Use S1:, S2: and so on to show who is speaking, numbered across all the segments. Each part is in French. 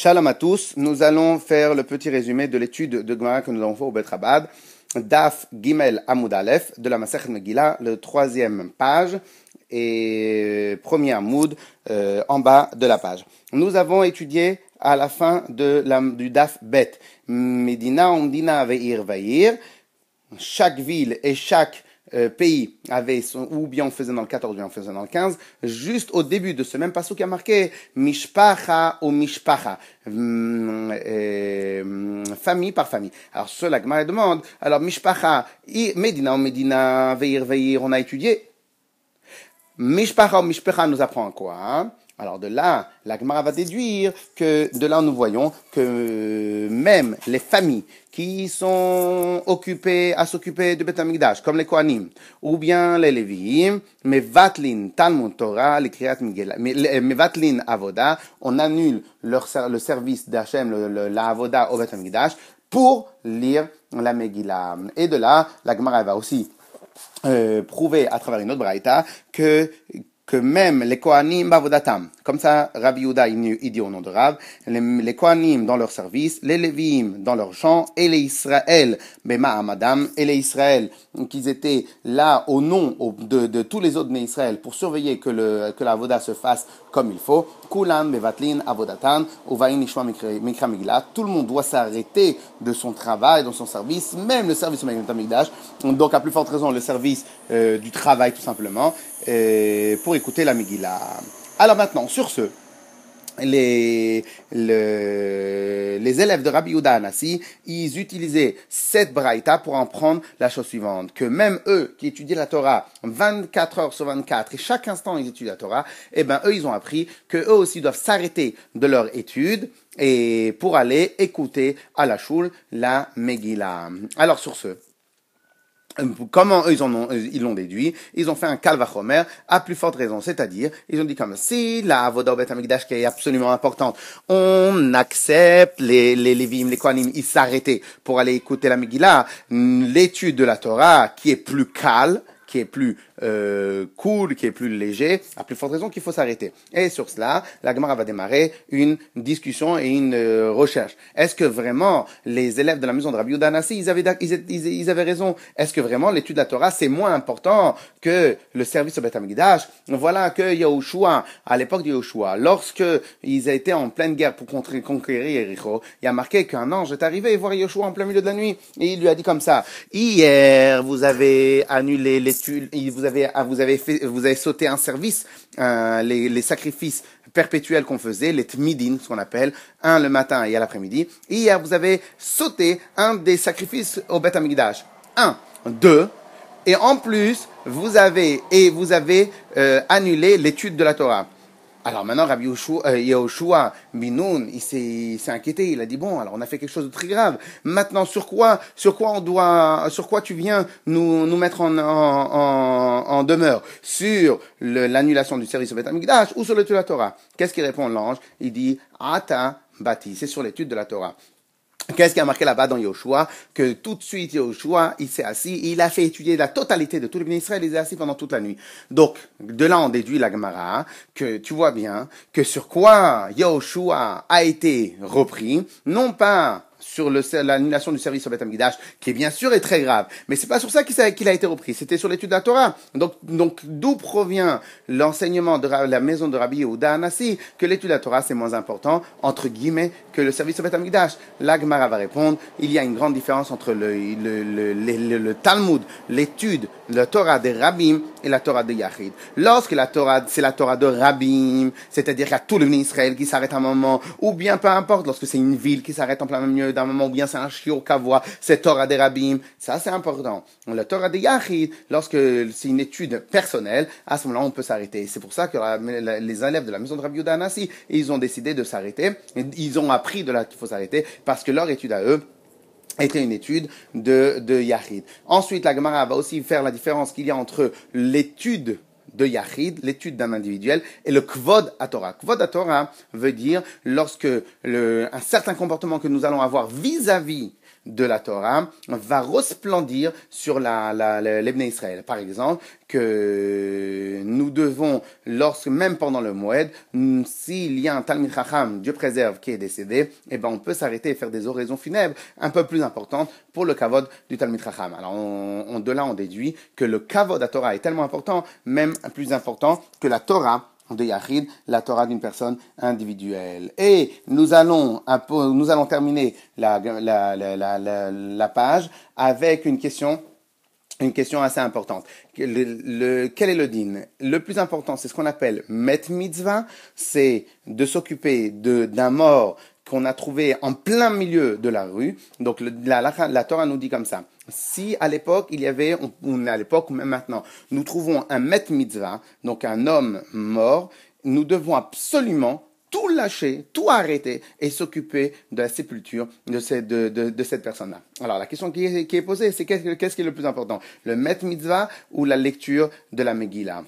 S1: Shalom à tous. Nous allons faire le petit résumé de l'étude de Gemara que nous avons fait au Betrabad. Daf Gimel Amoud Aleph de la maserne Megillah, le troisième page et premier Amoud euh, en bas de la page. Nous avons étudié à la fin de la, du Daf Bet Medina Omdina Veir Veir. Chaque ville et chaque euh, pays avait son, ou bien on faisait dans le 14 ou bien on faisait dans le 15, juste au début de ce même passage qui a marqué Mishpacha ou Mishpacha, hum, euh, famille par famille. Alors cela que demande, alors Mishpacha, Medina ou oh, Medina, Veir, Veir, on a étudié. Mishpacha ou Mishpacha nous apprend quoi hein? Alors de là, la Gemara va déduire que de là nous voyons que euh, même les familles qui sont occupées à s'occuper de Beth comme les Kohanim ou bien les mais vatlin Talmud Torah, les Kriyat euh, vatlin Avoda, on annule leur, le service d'Hachem, la Avoda au Beth pour lire la Megillah. Et de là, la Gemara va aussi euh, prouver à travers une autre braïta que que même les Kohanim Bavodatam, comme ça, Rabbi Yuda, il dit au nom de Rav, les, les Kohanim dans leur service, les Lévim dans leur champ, et les Israël, Bema Amadam, et les Israël, qu'ils étaient là au nom de, tous les autres d'Israël pour surveiller que, le, que la Voda se fasse comme il faut. Kulan, Bevatlin, Avodatan, Ovaïn, Ishma, Mikra, Tout le monde doit s'arrêter de son travail, de son service, même le service du Donc, à plus forte raison, le service euh, du travail, tout simplement, euh, pour écouter la Megillah. Alors maintenant, sur ce, les, les élèves de Rabbi Yehuda Anassi, ils utilisaient cette braïta pour en prendre la chose suivante, que même eux qui étudiaient la Torah 24 heures sur 24 et chaque instant ils étudient la Torah, eh ben eux ils ont appris que eux aussi doivent s'arrêter de leur étude et pour aller écouter à la choule la Megillah. Alors sur ce, Comment ils en ont, euh, ils l'ont déduit Ils ont fait un romer à plus forte raison, c'est-à-dire ils ont dit comme si la avodah bet qui est absolument importante, on accepte les les les koanim, ils s'arrêtaient pour aller écouter la Megillah, l'étude de la Torah qui est plus calme qui est plus euh, cool, qui est plus léger, a plus forte raison qu'il faut s'arrêter. Et sur cela, la Gemara va démarrer une discussion et une euh, recherche. Est-ce que vraiment les élèves de la maison de Rabbi danassi ils avaient, ils, avaient raison Est-ce que vraiment l'étude de la Torah, c'est moins important que le service au Beth Voilà que Yahushua, à l'époque de Yahushua, lorsque étaient en pleine guerre pour conquérir Jericho, il a marqué qu'un ange est arrivé voir Yahushua en plein milieu de la nuit. Et il lui a dit comme ça, hier, vous avez annulé les vous avez, ah, vous avez fait, vous avez sauté un service, euh, les, sacrifices perpétuels qu'on faisait, les tmidin, ce qu'on appelle, un le matin et à l'après-midi. Hier, vous avez sauté un des sacrifices au Beth Amigdash. Un, deux, et en plus, vous avez, et vous avez euh, annulé l'étude de la Torah. Alors maintenant, Rabbi euh, Yehoshua Binun, il s'est inquiété. Il a dit bon, alors on a fait quelque chose de très grave. Maintenant, sur quoi, sur quoi on doit, sur quoi tu viens nous, nous mettre en, en, demeure Sur l'annulation du service au Beth ou sur l'étude de la Torah Qu'est-ce qu'il répond l'ange Il dit Ata bati. C'est sur l'étude de la Torah. Qu'est-ce qui a marqué là-bas dans Yoshua Que tout de suite, Yoshua, il s'est assis, il a fait étudier la totalité de tous les ministère, Il il s'est assis pendant toute la nuit. Donc, de là, on déduit la Gemara, que tu vois bien que sur quoi Yoshua a été repris, non pas sur l'annulation du service au Beth qui bien sûr est très grave, mais c'est pas sur ça qu'il a été repris, c'était sur l'étude de la Torah. Donc, donc d'où provient l'enseignement de la maison de Rabbi Yehuda Anassi que l'étude de la Torah c'est moins important entre guillemets que le service au Beth Amikdash. L'Agmara va répondre, il y a une grande différence entre le, le, le, Talmud, l'étude, la Torah des rabbins et la Torah de Yahid. Lorsque la Torah, c'est la Torah de rabbins, c'est-à-dire qu'il y a tout le d'Israël qui s'arrête un moment, ou bien peu importe, lorsque c'est une ville qui s'arrête en plein milieu d'un moment, ou bien c'est un shiur kavua, c'est Torah des Rabbim. Ça, c'est important. La Torah des Yahid, lorsque c'est une étude personnelle, à ce moment-là, on peut s'arrêter. C'est pour ça que les élèves de la maison de Rabbi Yudah ils ont décidé de s'arrêter. Ils ont appris de la qu'il faut s'arrêter parce que leur étude à eux, était une étude de, de Yahid. Ensuite, la Gemara va aussi faire la différence qu'il y a entre l'étude de Yahid, l'étude d'un individuel, et le Kvod à Torah. Kvod à Torah veut dire lorsque le, un certain comportement que nous allons avoir vis-à-vis vis à vis de la Torah va resplendir sur la, la, Israël. Par exemple, que nous devons, lorsque même pendant le Moed, s'il y a un Talmud Chacham, Dieu préserve, qui est décédé, eh ben on peut s'arrêter et faire des oraisons funèbres un peu plus importantes pour le Kavod du Talmud Chacham. Alors on, de là on déduit que le Kavod à Torah est tellement important, même plus important que la Torah de Yahid, la Torah d'une personne individuelle. Et nous allons, nous allons terminer la, page avec une question une question assez importante. quel est le din Le plus important, c'est ce qu'on appelle met mitzvah, c'est de s'occuper d'un mort qu'on a trouvé en plein milieu de la rue. Donc la Torah nous dit comme ça si à l'époque il y avait, on, à l'époque ou même maintenant, nous trouvons un met mitzvah, donc un homme mort, nous devons absolument tout lâcher, tout arrêter et s'occuper de la sépulture de, cette personne-là. Alors la question qui est, posée, c'est qu'est-ce, qui est le plus important, le met mitzvah ou la lecture de la Megillah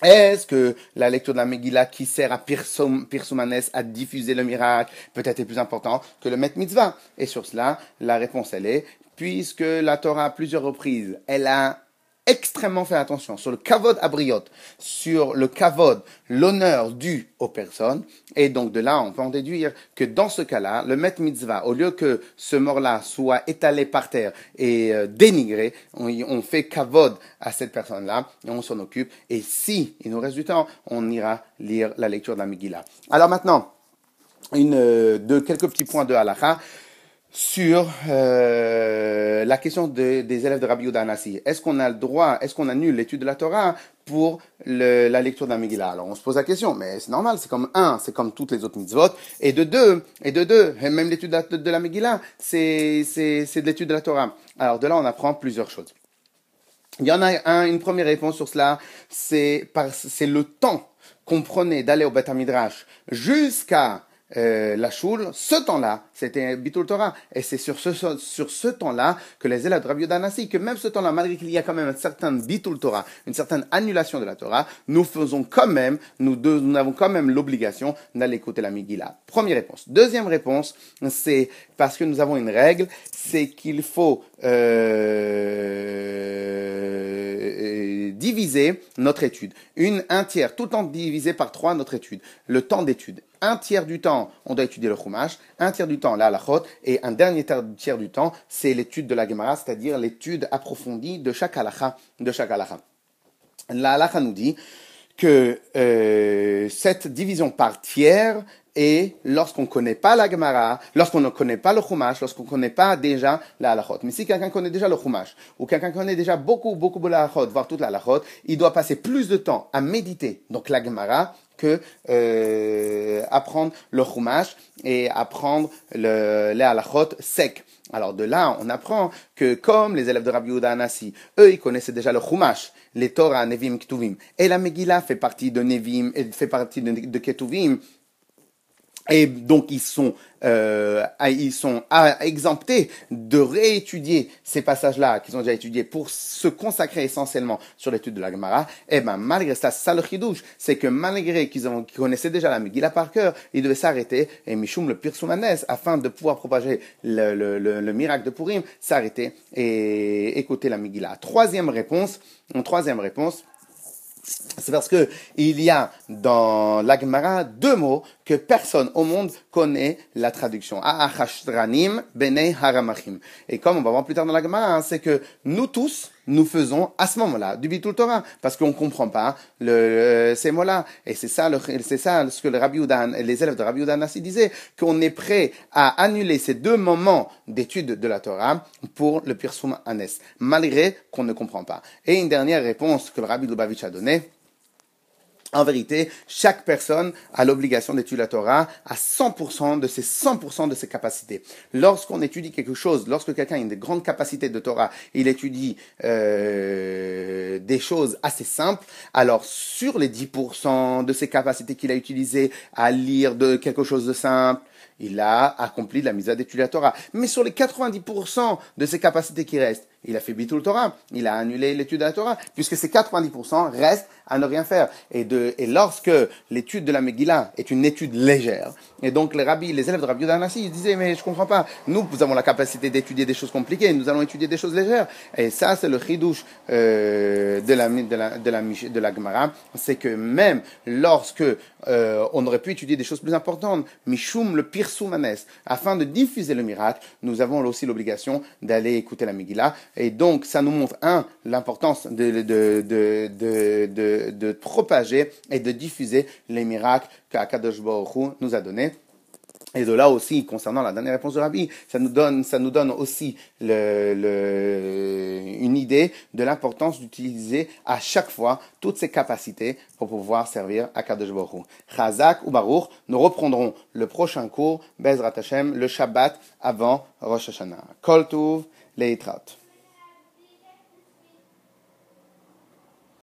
S1: est-ce que la lecture de la Megillah qui sert à Pirsoumanes à diffuser le miracle peut-être est plus important que le Met Mitzvah Et sur cela, la réponse elle est puisque la Torah, à plusieurs reprises, elle a extrêmement fait attention sur le kavod abriot, sur le kavod, l'honneur dû aux personnes. Et donc de là, on peut en déduire que dans ce cas-là, le maître mitzvah, au lieu que ce mort-là soit étalé par terre et euh, dénigré, on, fait kavod à cette personne-là et on s'en occupe. Et si il nous reste du temps, on ira lire la lecture de la Megillah. Alors maintenant, une, euh, de quelques petits points de halakha sur euh, la question des élèves de Rabbi Yehuda Est-ce qu'on a le droit, est-ce qu'on annule l'étude de la Torah pour la lecture d'un Megillah Alors on se pose la question, mais c'est normal, c'est comme un, c'est comme toutes les autres mitzvot, et de deux, et de deux, même l'étude de, la Megillah, c'est de l'étude de la Torah. Alors de là, on apprend plusieurs choses. Il y en a un, une première réponse sur cela, c'est le temps qu'on prenait d'aller au Beth Midrash jusqu'à euh, la choule, ce temps-là, c'était un bitul Torah. Et c'est sur ce, sur ce temps-là que les élèves de Rabbi que même ce temps-là, malgré qu'il y a quand même un certain bitul Torah, une certaine annulation de la Torah, nous faisons quand même, nous deux, nous avons quand même l'obligation d'aller écouter la Migila. Première réponse. Deuxième réponse, c'est parce que nous avons une règle, c'est qu'il faut, euh, diviser notre étude. Une, un tiers, tout le temps divisé par trois notre étude. Le temps d'étude. Un tiers du temps, on doit étudier le Chumash, un tiers du temps, la halachot, et un dernier tiers du temps, c'est l'étude de la Gemara, c'est-à-dire l'étude approfondie de chaque halacha, de chaque halacha. La halacha nous dit que euh, cette division par tiers et lorsqu'on ne connaît pas la Gemara, lorsqu'on ne connaît pas le Chumash, lorsqu'on ne connaît pas déjà la halachot. Mais si quelqu'un connaît déjà le Chumash, ou quelqu'un connaît déjà beaucoup, beaucoup de la halachot, voire toute la halachot, il doit passer plus de temps à méditer, donc la Gemara, que euh, apprendre le Chumash et apprendre le, les halachot sec. Alors de là, on apprend que comme les élèves de Rabbi Yehuda Anassi, eux, ils connaissaient déjà le Chumash, les Torah, Nevim, Ketuvim, et la Megillah fait partie de Nevim, et fait partie de Ketuvim, et donc ils sont, euh, ils sont exemptés de réétudier ces passages-là qu'ils ont déjà étudiés pour se consacrer essentiellement sur l'étude de la Gemara. Et eh ben malgré ça, ça le c'est que malgré qu'ils connaissaient déjà la Megillah par cœur, ils devaient s'arrêter et Mishum le Pirsoumanes, afin de pouvoir propager le, miracle de Purim, s'arrêter et écouter la Megillah. Troisième réponse, en troisième réponse. C'est parce que il y a dans l'Agmara deux mots que personne au monde connaît la traduction. Et comme on va voir plus tard dans l'Agmara, hein, c'est que nous tous, nous faisons à ce moment-là du bitul Torah, parce qu'on ne comprend pas hein, le, euh, ces mots-là. Et c'est ça, c'est ça ce que le Rabbi Udan, les élèves de Rabbi Udan Nassi disaient, qu'on est prêt à annuler ces deux moments d'étude de la Torah pour le Pirsum Anes, malgré qu'on ne comprend pas. Et une dernière réponse que le Rabbi Lubavitch a donnée, en vérité, chaque personne a l'obligation d'étudier la Torah à 100% de ses 100% de ses capacités. Lorsqu'on étudie quelque chose, lorsque quelqu'un a une grande capacité de Torah, il étudie euh, des choses assez simples. Alors sur les 10% de ses capacités qu'il a utilisées à lire de quelque chose de simple, il a accompli la mise à d'étudier la Torah. Mais sur les 90% de ses capacités qui restent, il a fait le Torah, il a annulé l'étude de la Torah, puisque ces 90% restent à ne rien faire. Et, de, et lorsque l'étude de la Megillah est une étude légère, et donc les rabbis, les élèves de Rabbi Yodanassi, ils disaient, mais je comprends pas, nous, nous avons la capacité d'étudier des choses compliquées, nous allons étudier des choses légères. Et ça, c'est le chidouche euh, de, la, de, la, de, la, de la Gemara, c'est que même lorsque euh, on aurait pu étudier des choses plus importantes, Mishum le soumanes, afin de diffuser le miracle, nous avons aussi l'obligation d'aller écouter la Megillah, et donc, ça nous montre, un, l'importance de, de, de, de, propager et de diffuser les miracles qu'Akadosh Baruch nous a donnés. Et de là aussi, concernant la dernière réponse de Rabbi, ça nous donne, ça nous donne aussi le, une idée de l'importance d'utiliser à chaque fois toutes ses capacités pour pouvoir servir à Kadosh Chazak ou Baruch, nous reprendrons le prochain cours, Bezrat Hashem, le Shabbat avant Rosh Hashanah. Kol Tuv, Leitrat.